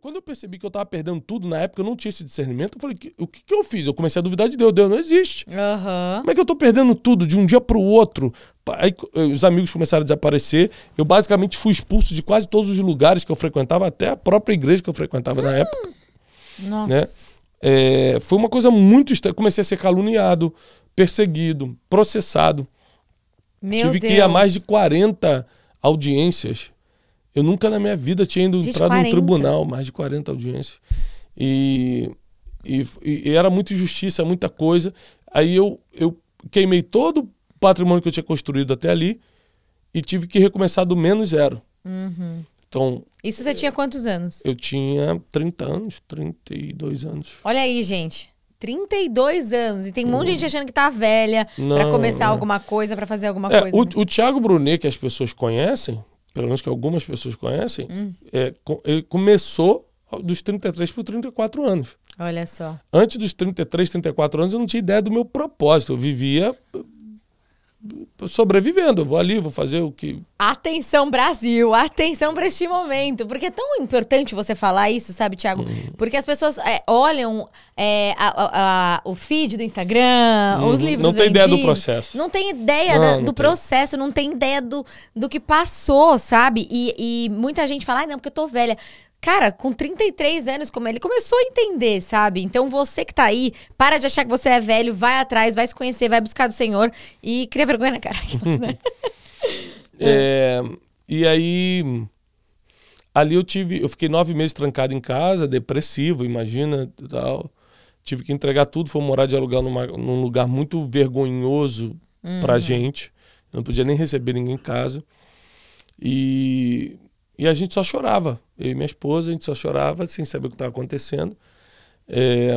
Quando eu percebi que eu tava perdendo tudo na época, eu não tinha esse discernimento, eu falei, o que, que eu fiz? Eu comecei a duvidar de Deus. Deus não existe. Uhum. Como é que eu tô perdendo tudo de um dia para o outro? Aí eh, os amigos começaram a desaparecer. Eu basicamente fui expulso de quase todos os lugares que eu frequentava, até a própria igreja que eu frequentava na época. Hum. Nossa. Né? É, foi uma coisa muito estranha. Comecei a ser caluniado, perseguido, processado. Meu Tive Deus. que ir a mais de 40 audiências eu nunca na minha vida tinha ido entrado num tribunal, mais de 40 audiências. E, e, e, era muita injustiça, muita coisa. Aí eu, eu queimei todo o patrimônio que eu tinha construído até ali e tive que recomeçar do menos zero. Uhum. Então, Isso você tinha quantos anos? Eu tinha 30 anos, 32 anos. Olha aí, gente. 32 anos. E tem um monte de gente uhum. achando que tá velha para começar não. alguma coisa, para fazer alguma é, coisa. O, né? o Thiago Brunet, que as pessoas conhecem, pelo menos que algumas pessoas conhecem, hum. é, ele começou dos 33 para os 34 anos. Olha só. Antes dos 33, 34 anos, eu não tinha ideia do meu propósito. Eu vivia eh, sobrevivendo. Eu vou ali, vou fazer o que Atenção, Brasil, atenção para este momento. Porque é tão importante você falar isso, sabe, Thiago? Uhum. Porque as pessoas é, olham é, a, a, a, o feed do Instagram, uhum. os livros. Não tem vendidos, ideia do processo. Não tem ideia não, da, não do tem. processo, não tem ideia do, do que passou, sabe? E, e muita gente fala, ah, não, porque eu tô velha. Cara, com 33 anos, como ele começou a entender, sabe? Então você que tá aí, para de achar que você é velho, vai atrás, vai se conhecer, vai buscar do Senhor e cria vergonha na cara. Né? É. é, e aí. Ali eu tive. Eu fiquei nove meses trancado em casa, depressivo, imagina tal. Tive que entregar tudo, foi morar de aluguel numa, num lugar muito vergonhoso uhum. pra gente. Eu não podia nem receber ninguém em casa. E, e a gente só chorava. Eu e minha esposa, a gente só chorava sem saber o que estava acontecendo. É,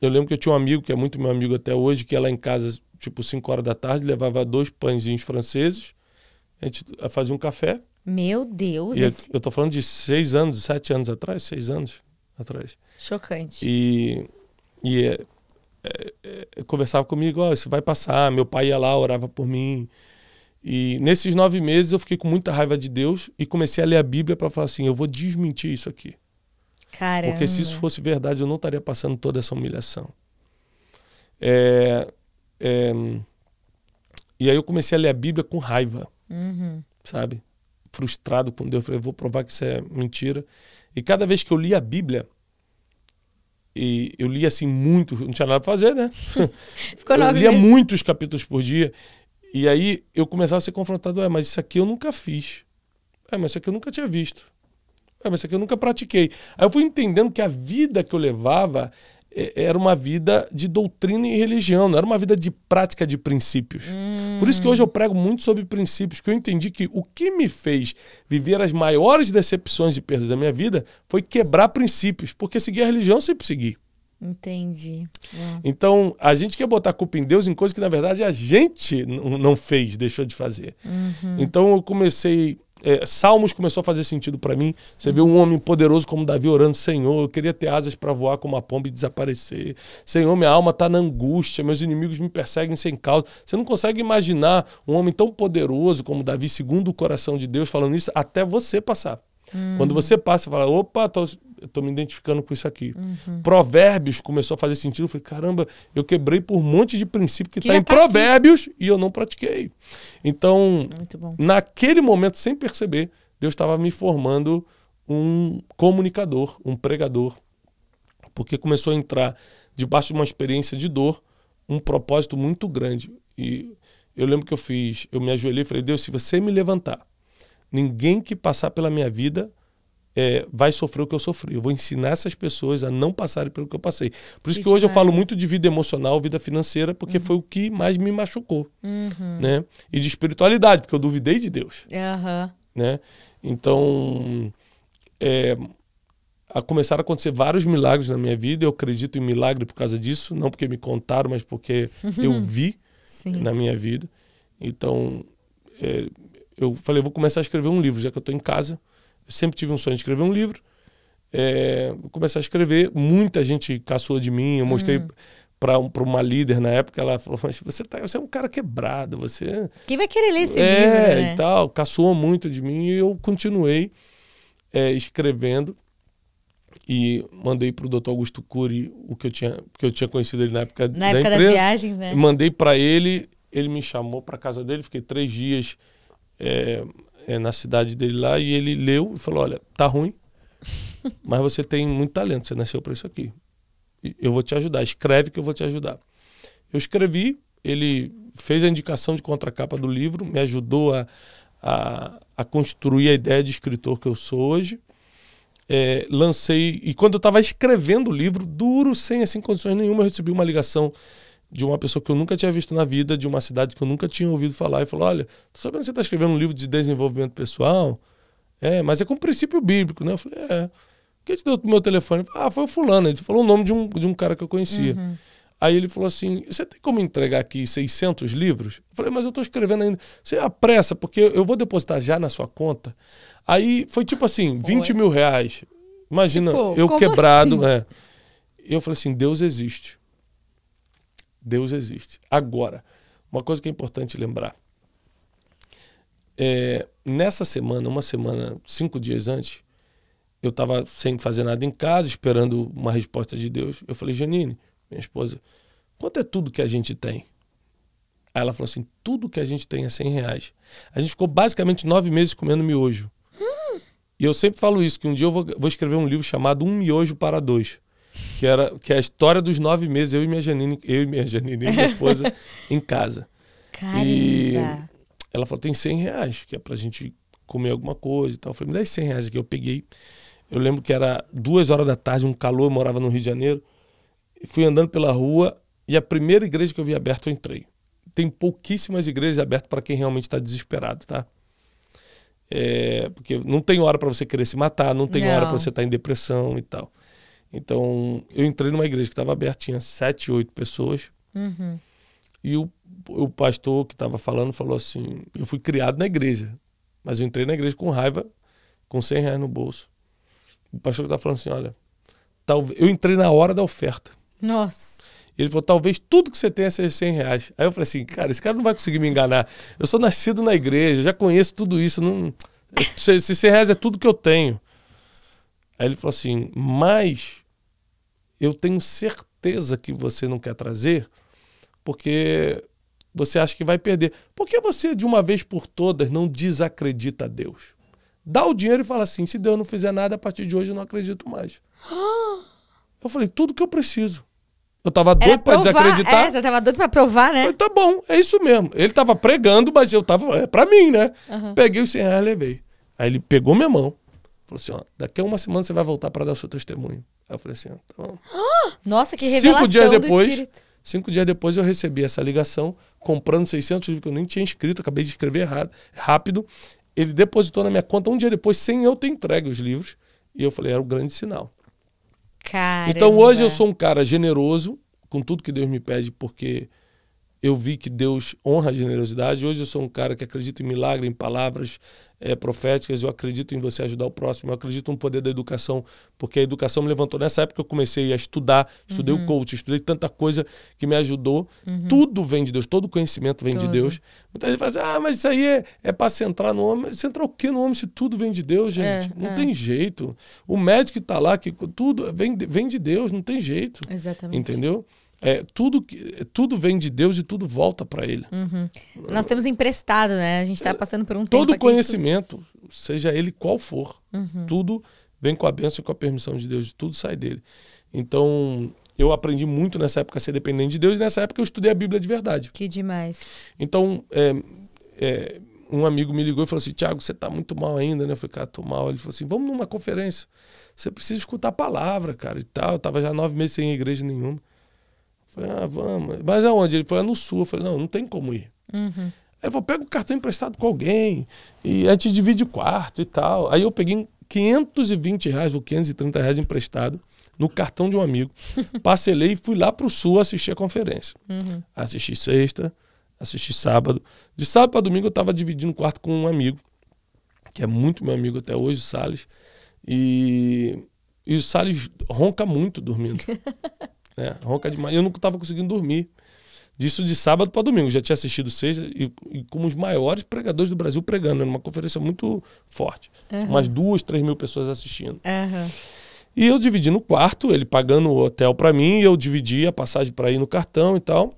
eu lembro que eu tinha um amigo, que é muito meu amigo até hoje, que ia lá em casa, tipo, 5 horas da tarde, levava dois pãezinhos franceses a gente fazia um café. Meu Deus! Esse... Eu, eu tô falando de seis anos, sete anos atrás, seis anos atrás. Chocante. E, e é, é, é, conversava comigo, ó, oh, isso vai passar. Meu pai ia lá, orava por mim. E nesses nove meses eu fiquei com muita raiva de Deus e comecei a ler a Bíblia para falar assim, eu vou desmentir isso aqui. Caramba. Porque se isso fosse verdade, eu não estaria passando toda essa humilhação. É, é, e aí eu comecei a ler a Bíblia com raiva. Uhum. Sabe? Frustrado com Deus. Eu falei, vou provar que isso é mentira. E cada vez que eu li a Bíblia, e eu li assim muito, não tinha nada pra fazer, né? Ficou eu lia meses. muitos capítulos por dia. E aí eu começava a ser confrontado, é, mas isso aqui eu nunca fiz. É, mas isso aqui eu nunca tinha visto. É, mas isso aqui eu nunca pratiquei. Aí eu fui entendendo que a vida que eu levava é, era uma vida de doutrina e religião, não era uma vida de prática de princípios. Hum. Por isso que hoje eu prego muito sobre princípios, que eu entendi que o que me fez viver as maiores decepções e perdas da minha vida foi quebrar princípios, porque seguir a religião eu sempre segui. Entendi. É. Então, a gente quer botar culpa em Deus em coisas que, na verdade, a gente não fez, deixou de fazer. Uhum. Então, eu comecei é, Salmos começou a fazer sentido para mim. Você vê um homem poderoso como Davi orando: Senhor, eu queria ter asas para voar como uma pomba e desaparecer. Senhor, minha alma está na angústia, meus inimigos me perseguem sem causa. Você não consegue imaginar um homem tão poderoso como Davi, segundo o coração de Deus, falando isso até você passar. Hum. Quando você passa, fala: opa, tô, eu tô me identificando com isso aqui. Uhum. Provérbios começou a fazer sentido. Eu falei, caramba, eu quebrei por um monte de princípio que, que tá em tá Provérbios aqui. e eu não pratiquei. Então, naquele momento, sem perceber, Deus estava me formando um comunicador, um pregador. Porque começou a entrar debaixo de uma experiência de dor, um propósito muito grande. E eu lembro que eu fiz, eu me ajoelhei e falei: Deus, se você me levantar, ninguém que passar pela minha vida é, vai sofrer o que eu sofri. Eu vou ensinar essas pessoas a não passarem pelo que eu passei. Por isso que, que hoje eu falo muito de vida emocional, vida financeira, porque uhum. foi o que mais me machucou. Uhum. Né? E de espiritualidade, porque eu duvidei de Deus. Uhum. Né? Então, é, a começaram a acontecer vários milagres na minha vida. Eu acredito em milagre por causa disso, não porque me contaram, mas porque eu vi na minha vida. Então, é, eu falei, vou começar a escrever um livro, já que eu estou em casa. Eu sempre tive um sonho de escrever um livro. É, comecei a escrever, muita gente caçou de mim, eu mostrei. Hum para um, uma líder na época, ela falou: Mas você, tá, você é um cara quebrado, você. Quem vai querer ler esse é, livro? É, né? e tal. Caçou muito de mim e eu continuei é, escrevendo. E mandei para o doutor Augusto Cury o que eu tinha, que eu tinha conhecido ele na época na da época empresa. da viagem, né? Mandei para ele, ele me chamou para casa dele, fiquei três dias é, é, na cidade dele lá e ele leu e falou: Olha, tá ruim, mas você tem muito talento, você nasceu para isso aqui. Eu vou te ajudar, escreve que eu vou te ajudar. Eu escrevi, ele fez a indicação de contracapa do livro, me ajudou a, a, a construir a ideia de escritor que eu sou hoje. É, lancei, e quando eu estava escrevendo o livro, duro, sem assim, condições nenhuma, eu recebi uma ligação de uma pessoa que eu nunca tinha visto na vida, de uma cidade que eu nunca tinha ouvido falar, e falou: Olha, tô sabendo que você está escrevendo um livro de desenvolvimento pessoal, é, mas é com um princípio bíblico, né? Eu falei: É. Quem te deu o meu telefone? Falei, ah, foi o fulano. Ele falou o nome de um, de um cara que eu conhecia. Uhum. Aí ele falou assim: Você tem como entregar aqui 600 livros? Eu falei, mas eu estou escrevendo ainda. Você apressa, porque eu vou depositar já na sua conta. Aí foi tipo assim: 20 Oi. mil reais. Imagina, tipo, eu quebrado. Assim? É. Eu falei assim: Deus existe. Deus existe. Agora, uma coisa que é importante lembrar. É, nessa semana, uma semana, cinco dias antes, eu estava sem fazer nada em casa, esperando uma resposta de Deus. Eu falei, Janine, minha esposa, quanto é tudo que a gente tem? Aí ela falou assim: tudo que a gente tem é 100 reais. A gente ficou basicamente nove meses comendo miojo. Hum. E eu sempre falo isso: que um dia eu vou, vou escrever um livro chamado Um Miojo para Dois que era que é a história dos nove meses, eu e minha Janine, eu e minha Janine, minha esposa, em casa. E ela falou, tem 100 reais, que é pra gente comer alguma coisa e tal. Eu falei, me dá 100 reais aqui. Eu peguei, eu lembro que era duas horas da tarde, um calor, eu morava no Rio de Janeiro. Fui andando pela rua e a primeira igreja que eu vi aberta, eu entrei. Tem pouquíssimas igrejas abertas para quem realmente está desesperado, tá? É, porque não tem hora para você querer se matar, não tem não. hora para você estar tá em depressão e tal. Então, eu entrei numa igreja que estava aberta, tinha sete, oito pessoas. Uhum. E o, o pastor que estava falando falou assim: Eu fui criado na igreja, mas eu entrei na igreja com raiva, com 100 reais no bolso. O pastor que estava falando assim: Olha, talvez eu entrei na hora da oferta. Nossa. Ele falou, talvez tudo que você tenha seja 100 reais. Aí eu falei assim, cara, esse cara não vai conseguir me enganar. Eu sou nascido na igreja, já conheço tudo isso. Não... Se 100 reais é tudo que eu tenho. Aí ele falou assim: Mas eu tenho certeza que você não quer trazer, porque você acha que vai perder. Por que você, de uma vez por todas, não desacredita a Deus? Dá o dinheiro e fala assim: se Deus não fizer nada, a partir de hoje eu não acredito mais. eu falei: tudo que eu preciso. Eu tava doido Era pra provar, desacreditar. É, você tava doido pra provar, né? Falei, tá bom, é isso mesmo. Ele tava pregando, mas eu tava. É pra mim, né? Uhum. Peguei os 100 reais e levei. Aí ele pegou minha mão, Falou assim, ó, daqui a uma semana você vai voltar para dar o seu testemunho. Aí eu falei assim, ó, tá bom. Nossa, que revelação cinco dias depois, Cinco dias depois eu recebi essa ligação, comprando 600 livros que eu nem tinha escrito, acabei de escrever errado, rápido. Ele depositou na minha conta um dia depois, sem eu ter entregue os livros. E eu falei, era o um grande sinal. Caramba. Então hoje eu sou um cara generoso com tudo que Deus me pede, porque eu vi que Deus honra a generosidade. Hoje eu sou um cara que acredita em milagre, em palavras é, proféticas. Eu acredito em você ajudar o próximo. Eu acredito no poder da educação, porque a educação me levantou. Nessa época eu comecei a estudar, estudei uhum. o coach, estudei tanta coisa que me ajudou. Uhum. Tudo vem de Deus, todo conhecimento vem de Deus. Muita gente fala assim, ah, mas isso aí é, é para centrar no homem. Centrar o que no homem se tudo vem de Deus, é, gente? É, não é. tem jeito. O médico que está lá, que tudo vem, vem de Deus, não tem jeito. Exatamente. Entendeu? É, tudo, tudo vem de Deus e tudo volta para Ele. Uhum. Nós temos emprestado, né? A gente está é, passando por um Todo tempo. Conhecimento, tudo conhecimento, seja ele qual for, uhum. tudo vem com a bênção e com a permissão de Deus, tudo sai dele. Então, eu aprendi muito nessa época a ser dependente de Deus e nessa época eu estudei a Bíblia de verdade. Que demais. Então, é, é, um amigo me ligou e falou assim: Tiago, você está muito mal ainda, né? Eu falei, cara, tô mal. Ele falou assim: vamos numa conferência. Você precisa escutar a palavra, cara, e tal. Eu tava já nove meses sem igreja nenhuma. Falei, ah, vamos. Mas aonde? Ele falou, é no sul. Eu falei, não, não tem como ir. Uhum. Aí eu falei, pega o cartão emprestado com alguém e aí gente divide o quarto e tal. Aí eu peguei 520 reais ou 530 reais emprestado no cartão de um amigo. Parcelei e fui lá pro sul assistir a conferência. Uhum. Assisti sexta, assisti sábado. De sábado para domingo eu estava dividindo o quarto com um amigo, que é muito meu amigo até hoje, o Salles. E, e o Salles ronca muito dormindo. É, ronca demais. Eu nunca tava conseguindo dormir. Disso de sábado para domingo. Já tinha assistido seis e, e, como os maiores pregadores do Brasil pregando, né? numa conferência muito forte. Uhum. Mais duas, três mil pessoas assistindo. Uhum. E eu dividi no quarto, ele pagando o hotel para mim, eu dividi a passagem para ir no cartão e tal.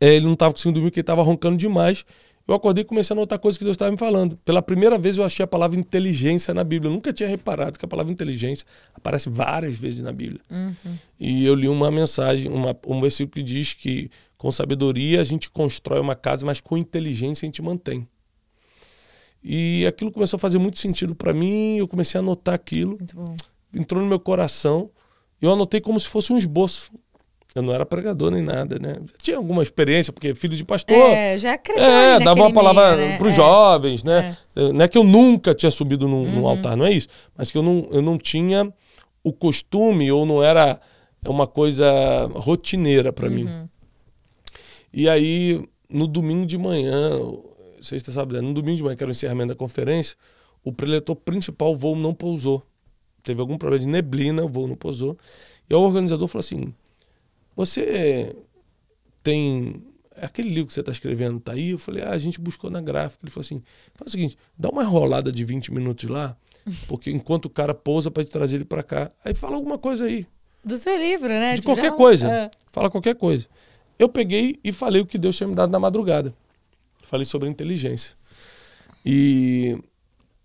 É, ele não tava conseguindo dormir porque ele tava roncando demais eu acordei e comecei a notar coisas que Deus estava me falando. Pela primeira vez eu achei a palavra inteligência na Bíblia. Eu nunca tinha reparado que a palavra inteligência aparece várias vezes na Bíblia. Uhum. E eu li uma mensagem, uma, um versículo que diz que com sabedoria a gente constrói uma casa, mas com inteligência a gente mantém. E aquilo começou a fazer muito sentido para mim, eu comecei a anotar aquilo. Entrou no meu coração. Eu anotei como se fosse um esboço, eu não era pregador nem nada, né? Tinha alguma experiência, porque filho de pastor. É, já cresceu. É, dava uma palavra né? para os é. jovens, né? É. Não é que eu nunca tinha subido num, uhum. num, altar, não é isso. Mas que eu não, eu não tinha o costume, ou não era é uma coisa rotineira para uhum. mim. E aí, no domingo de manhã, sexta, sábado, né? no domingo de manhã, que era o encerramento da conferência, o preletor principal, o voo não pousou. Teve algum problema de neblina, o voo não pousou. E o organizador falou assim: você tem. Aquele livro que você está escrevendo tá aí? Eu falei, ah, a gente buscou na gráfica. Ele falou assim: faz o seguinte, dá uma enrolada de 20 minutos lá, porque enquanto o cara pousa para trazer ele para cá. Aí fala alguma coisa aí. Do seu livro, né? De tipo, qualquer já... É coisa. É. Fala qualquer coisa. Eu peguei e falei o que Deus tinha me dado na madrugada. Falei sobre inteligência. E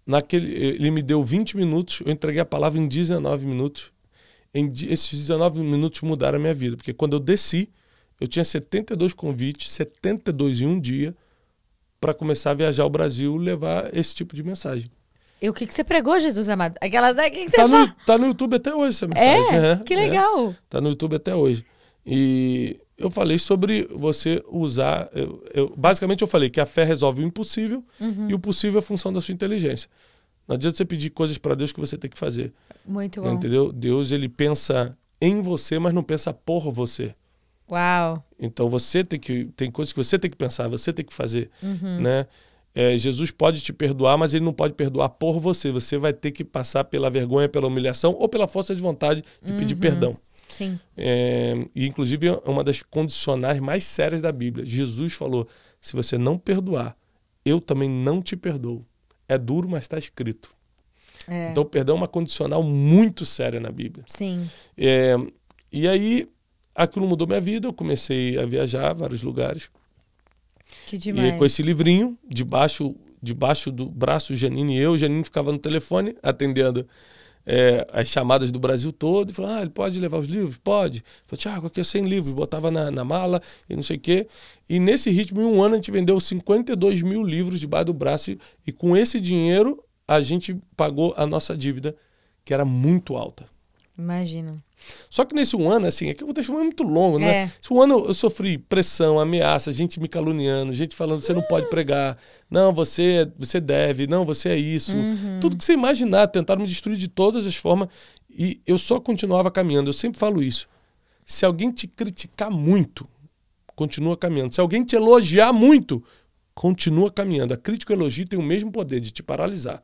naquele, ele me deu 20 minutos, eu entreguei a palavra em 19 minutos em, esses 19 minutos mudaram a minha vida, porque quando eu desci, eu tinha 72 convites, 72 em um dia, para começar a viajar ao Brasil levar esse tipo de mensagem. E o que, que você pregou, Jesus amado? Aquelas. Né? O que, que você tá no, tá no YouTube até hoje essa mensagem. É, né? é que legal. É, tá no YouTube até hoje. E eu falei sobre você usar. Eu, eu, basicamente, eu falei que a fé resolve o impossível uhum. e o possível é função da sua inteligência. Não adianta você pedir coisas para Deus que você tem que fazer. Muito bom. Entendeu? Deus, ele pensa em você, mas não pensa por você. Uau. Então você tem que tem coisas que você tem que pensar, você tem que fazer, uhum. né? É, Jesus pode te perdoar, mas ele não pode perdoar por você. Você vai ter que passar pela vergonha, pela humilhação ou pela força de vontade de uhum. pedir perdão. Sim. É, e inclusive é uma das condicionais mais sérias da Bíblia. Jesus falou: se você não perdoar, eu também não te perdoo. É duro, mas está escrito. É. Então, perdão é uma condicional muito séria na Bíblia. Sim. É, e aí, aquilo mudou minha vida. Eu comecei a viajar a vários lugares. Que demais. E com esse livrinho, debaixo, debaixo do braço, Janine e eu. Janine ficava no telefone atendendo é, as chamadas do Brasil todo e falou: Ah, ele pode levar os livros? Pode. Falou, Tiago, aqui é 100 livros, botava na, na mala e não sei o quê. E nesse ritmo, em um ano, a gente vendeu 52 mil livros debaixo do braço e com esse dinheiro a gente pagou a nossa dívida, que era muito alta. Imagina. Só que nesse um ano, assim, é que o contexto é muito longo, né? É. um ano eu sofri pressão, ameaça, gente me caluniando, gente falando você não pode pregar, não, você, você deve, não, você é isso. Uhum. Tudo que você imaginar, tentaram me destruir de todas as formas e eu só continuava caminhando. Eu sempre falo isso. Se alguém te criticar muito, continua caminhando. Se alguém te elogiar muito, continua caminhando. A crítica e o elogio têm o mesmo poder de te paralisar.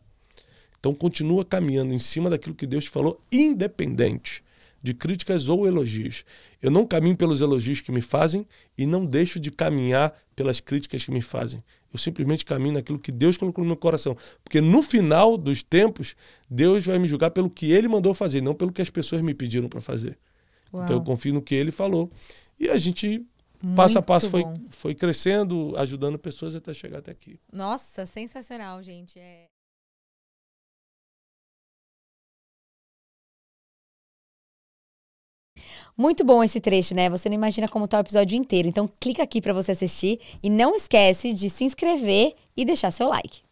Então continua caminhando em cima daquilo que Deus te falou, independente de críticas ou elogios. Eu não caminho pelos elogios que me fazem e não deixo de caminhar pelas críticas que me fazem. Eu simplesmente caminho naquilo que Deus colocou no meu coração. Porque no final dos tempos, Deus vai me julgar pelo que ele mandou fazer, não pelo que as pessoas me pediram para fazer. Uau. Então eu confio no que ele falou. E a gente muito passo a passo foi, foi crescendo, ajudando pessoas até chegar até aqui. Nossa, sensacional, gente. É... Muito bom esse trecho, né? Você não imagina como tá o episódio inteiro. Então clica aqui para você assistir e não esquece de se inscrever e deixar seu like.